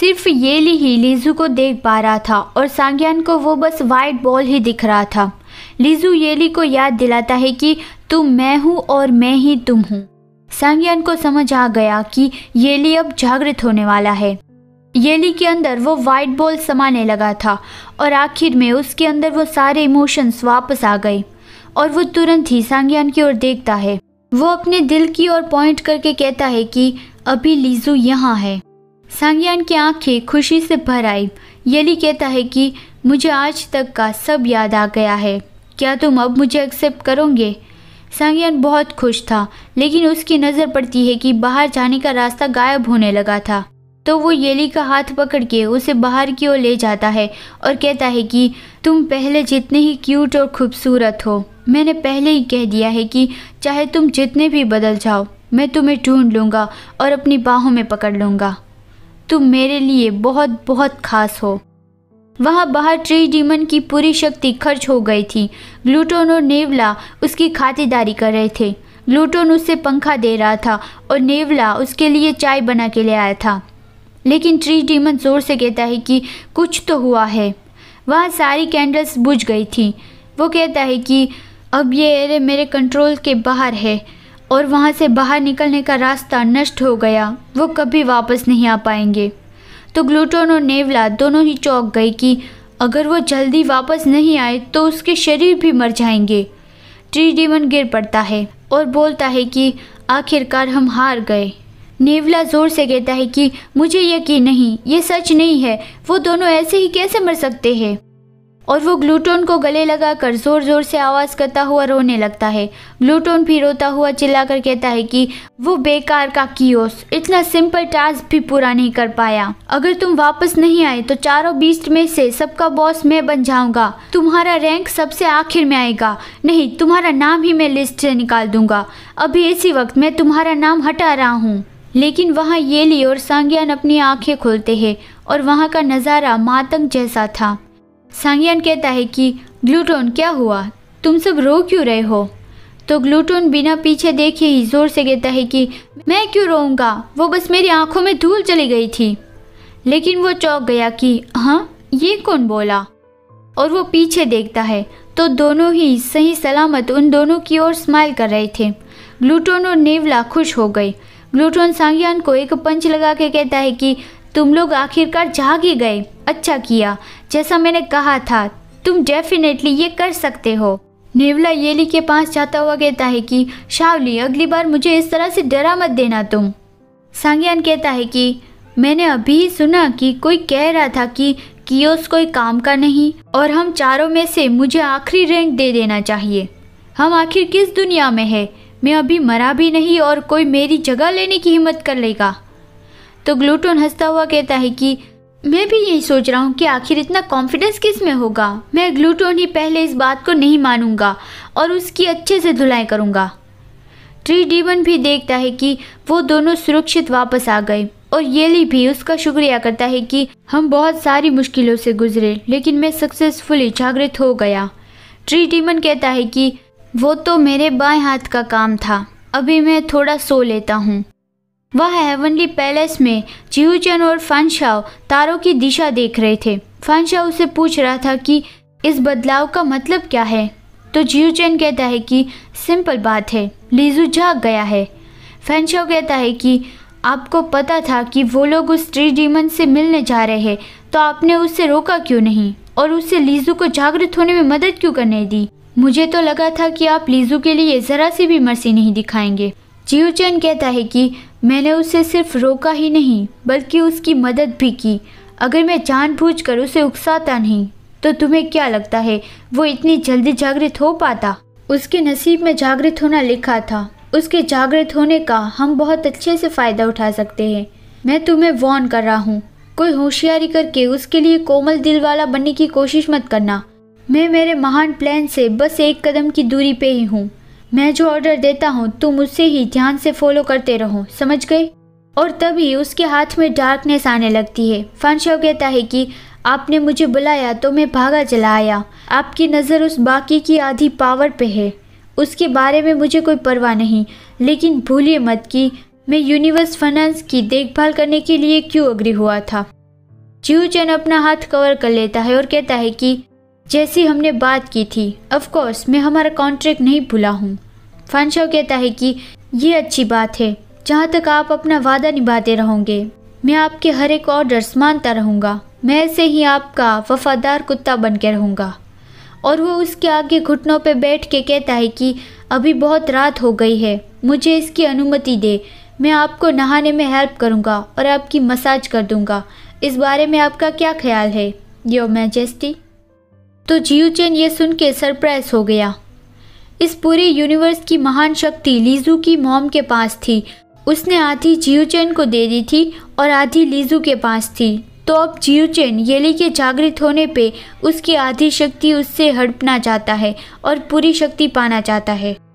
सिर्फ ये ली ही लीजू को देख पा रहा था और सांग्यान को वो बस वाइट बॉल ही दिख रहा था लीजू येली को याद दिलाता है कि तुम मैं हूँ और मैं ही तुम हूँ सांग्यान को समझ आ गया कि येली अब जागृत होने वाला है येली के अंदर वो वाइट बॉल समाने लगा था और आखिर में उसके अंदर वो सारे इमोशंस वापस आ गए और वो तुरंत ही सांग्यान की ओर देखता है वो अपने दिल की ओर पॉइंट करके कहता है कि अभी लीजू यहाँ है सांगयान की आंखें खुशी से भर आई यली कहता है कि मुझे आज तक का सब याद आ गया है क्या तुम अब मुझे एक्सेप्ट करोगे सांगयान बहुत खुश था लेकिन उसकी नज़र पड़ती है कि बाहर जाने का रास्ता गायब होने लगा था तो वो येली का हाथ पकड़ के उसे बाहर की ओर ले जाता है और कहता है कि तुम पहले जितने ही क्यूट और खूबसूरत हो मैंने पहले ही कह दिया है कि चाहे तुम जितने भी बदल जाओ मैं तुम्हें ढूंढ लूँगा और अपनी बाहों में पकड़ लूँगा तुम मेरे लिए बहुत बहुत खास हो वहाँ बाहर ट्री डीमन की पूरी शक्ति खर्च हो गई थी ग्लूटोन और नेवला उसकी खातिरदारी कर रहे थे ग्लूटोन उससे पंखा दे रहा था और नेवला उसके लिए चाय बना के ले आया था लेकिन ट्री डीमन ज़ोर से कहता है कि कुछ तो हुआ है वहाँ सारी कैंडल्स बुझ गई थी वो कहता है कि अब ये एरे मेरे कंट्रोल के बाहर है और वहाँ से बाहर निकलने का रास्ता नष्ट हो गया वो कभी वापस नहीं आ पाएंगे तो ग्लूटोन और नेवला दोनों ही चौंक गए कि अगर वो जल्दी वापस नहीं आए तो उसके शरीर भी मर जाएंगे ट्री डीवन गिर पड़ता है और बोलता है कि आखिरकार हम हार गए नेवला ज़ोर से कहता है कि मुझे यकीन नहीं ये सच नहीं है वो दोनों ऐसे ही कैसे मर सकते हैं और वो ग्लूटोन को गले लगाकर ज़ोर ज़ोर से आवाज़ करता हुआ रोने लगता है ग्लूटोन फिर रोता हुआ चिल्लाकर कहता है कि वो बेकार का कियोस इतना सिंपल टास्क भी पूरा नहीं कर पाया अगर तुम वापस नहीं आए तो चारों बीस्ट में से सबका बॉस मैं बन जाऊंगा तुम्हारा रैंक सबसे आखिर में आएगा नहीं तुम्हारा नाम ही मैं लिस्ट से निकाल दूंगा अभी इसी वक्त मैं तुम्हारा नाम हटा रहा हूँ लेकिन वहाँ येली और सांगयान अपनी आंखें खोलते हैं और वहाँ का नज़ारा मातंग जैसा था सांगयान कहता है कि ग्लूटोन क्या हुआ तुम सब रो क्यों रहे हो तो ग्लूटोन बिना पीछे देखे ही जोर से कहता है कि मैं क्यों रोऊंगा वो बस मेरी आंखों में धूल चली गई थी लेकिन वो चौंक गया कि हाँ ये कौन बोला और वो पीछे देखता है तो दोनों ही सही सलामत उन दोनों की ओर स्माइल कर रहे थे ग्लूटोन और नेवला खुश हो गई ग्लूटोन सांगयान को एक पंच लगा के कहता है कि तुम लोग आखिरकार जाग ही गए अच्छा किया जैसा मैंने कहा था तुम डेफिनेटली ये कर सकते हो नेवला येली के पास जाता हुआ कहता है कि शावली अगली बार मुझे इस तरह से डरा मत देना तुम सांगयान कहता है कि मैंने अभी सुना कि कोई कह रहा था कि कियोस कोई काम का नहीं और हम चारों में से मुझे आखिरी रैंक दे देना चाहिए हम आखिर किस दुनिया में है मैं अभी मरा भी नहीं और कोई मेरी जगह लेने की हिम्मत कर लेगा तो ग्लूटोन हंसता हुआ कहता है कि मैं भी यही सोच रहा हूँ कि आखिर इतना कॉन्फिडेंस किस में होगा मैं ग्लूटोन ही पहले इस बात को नहीं मानूंगा और उसकी अच्छे से धुलाई करूँगा ट्री डीवन भी देखता है कि वो दोनों सुरक्षित वापस आ गए और येली भी उसका शुक्रिया करता है कि हम बहुत सारी मुश्किलों से गुजरे लेकिन मैं सक्सेसफुली जागृत हो गया ट्री डीमन कहता है कि वो तो मेरे बाएं हाथ का काम था अभी मैं थोड़ा सो लेता हूँ वह हेवनली पैलेस में जीवचन और फानशाव तारों की दिशा देख रहे थे फानशाव उसे पूछ रहा था कि इस बदलाव का मतलब क्या है तो जीवचन कहता है कि सिंपल बात है लीजू जाग गया है फैनशाव कहता है कि आपको पता था कि वो लोग उस ट्री डीमन से मिलने जा रहे हैं तो आपने उसे रोका क्यों नहीं और उससे लीजू को जागृत होने में मदद क्यों करने दी मुझे तो लगा था कि आप लीजू के लिए ज़रा सी भी मर्सी नहीं दिखाएंगे जीवचंद कहता है कि मैंने उसे सिर्फ रोका ही नहीं बल्कि उसकी मदद भी की अगर मैं जानबूझकर उसे उकसाता नहीं तो तुम्हें क्या लगता है वो इतनी जल्दी जागृत हो पाता उसके नसीब में जागृत होना लिखा था उसके जागृत होने का हम बहुत अच्छे से फ़ायदा उठा सकते हैं मैं तुम्हें वॉन कर रहा हूँ कोई होशियारी करके उसके लिए कोमल दिल वाला बनने की कोशिश मत करना मैं मेरे महान प्लान से बस एक कदम की दूरी पे ही हूँ मैं जो ऑर्डर देता हूँ तुम उसे ही ध्यान से फॉलो करते रहो समझ गए और तभी उसके हाथ में डार्कनेस आने लगती है फानशाह कहता है कि आपने मुझे बुलाया तो मैं भागा चला आया आपकी नज़र उस बाकी की आधी पावर पे है उसके बारे में मुझे कोई परवाह नहीं लेकिन भूलिए मत कि मैं यूनिवर्स फाइनेंस की देखभाल करने के लिए क्यों अग्री हुआ था जीव चैन अपना हाथ कवर कर लेता है और कहता है कि जैसी हमने बात की थी अफकोर्स मैं हमारा कॉन्ट्रैक्ट नहीं भूला हूँ फानशो कहता है कि ये अच्छी बात है जहाँ तक आप अपना वादा निभाते रहोगे मैं आपके हर एक ऑर्डर्स मानता रहूँगा मैं ऐसे ही आपका वफादार कुत्ता बन के रहूँगा और वो उसके आगे घुटनों पर बैठ के कहता है कि अभी बहुत रात हो गई है मुझे इसकी अनुमति दे मैं आपको नहाने में हेल्प करूँगा और आपकी मसाज कर दूँगा इस बारे में आपका क्या ख्याल है यो मैजेस्टी तो जियो चैन ये सुन के सरप्राइज हो गया इस पूरे यूनिवर्स की महान शक्ति लीजू की मॉम के पास थी उसने आधी जियो चैन को दे दी थी और आधी लीजू के पास थी तो अब जियो चैन येली के जागृत होने पे उसकी आधी शक्ति उससे हड़पना चाहता है और पूरी शक्ति पाना चाहता है